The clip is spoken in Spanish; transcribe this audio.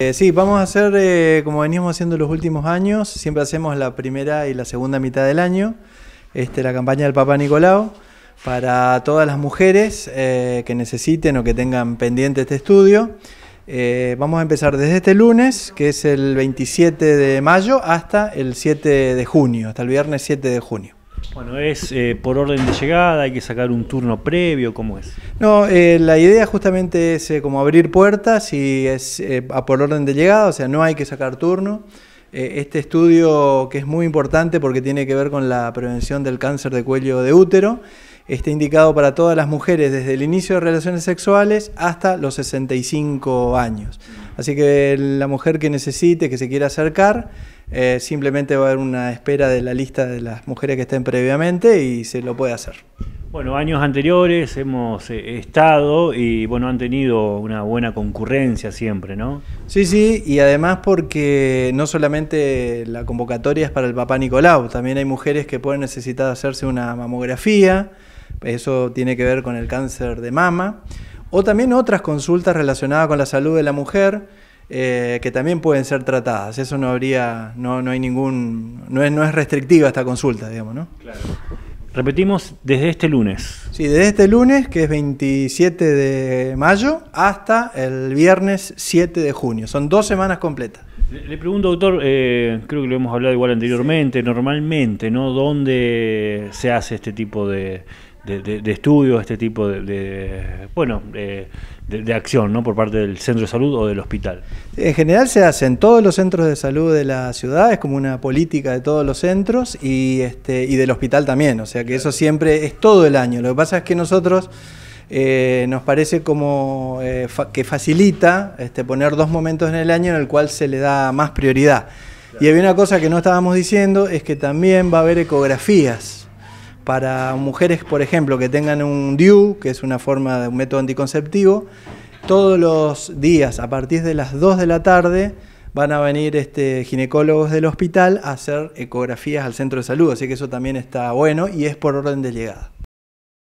Eh, sí, vamos a hacer eh, como venimos haciendo los últimos años, siempre hacemos la primera y la segunda mitad del año, este, la campaña del Papa Nicolau, para todas las mujeres eh, que necesiten o que tengan pendiente este estudio. vamos a empezar desde este lunes, que es el 27 de mayo, hasta el 7 de junio, hasta el viernes 7 de junio. Bueno, es eh, por orden de llegada, hay que sacar un turno previo, ¿cómo es? No, eh, la idea justamente es eh, como abrir puertas y es por orden de llegada, o sea, no hay que sacar turno. este estudio que es muy importante porque tiene que ver con la prevención del cáncer de cuello de útero, está indicado para todas las mujeres desde el inicio de relaciones sexuales hasta los 65 años. Así que la mujer que necesite, que se quiera acercar, eh, simplemente va a haber una espera de la lista de las mujeres que estén previamente y se lo puede hacer. Bueno, años anteriores hemos eh, estado y bueno, han tenido una buena concurrencia siempre, ¿no? Sí, sí, y además porque no solamente la convocatoria es para el papá Nicolau, también hay mujeres que pueden necesitar hacerse una mamografía, eso tiene que ver con el cáncer de mama, o también otras consultas relacionadas con la salud de la mujer. Eh, que también pueden ser tratadas. Eso no habría, no, no hay ningún, no es, no es restrictiva esta consulta, digamos, ¿no? Claro. Repetimos, desde este lunes. Sí, desde este lunes, que es 27 de mayo, hasta el viernes 7 de junio. Son dos semanas completas. Le, pregunto, doctor, eh, creo que lo hemos hablado igual anteriormente, normalmente, ¿no? ¿Dónde se hace este tipo de, de, estudios, este tipo de, bueno, eh, de, acción, ¿no? Por parte del centro de salud o del hospital. En general se hace en todos los centros de salud de la ciudad, es como una política de todos los centros y, este, y del hospital también, o sea que eso siempre es todo el año. Lo que pasa es que nosotros... Eh, nos parece como eh, que facilita este, poner dos momentos en el año en el cual se le da más prioridad. Y había una cosa que no estábamos diciendo, es que también va a haber ecografías para mujeres, por ejemplo, que tengan un DIU, que es una forma de un método anticonceptivo, todos los días, a partir de las 2 de la tarde, van a venir este, ginecólogos del hospital a hacer ecografías al centro de salud, así que eso también está bueno y es por orden de llegada.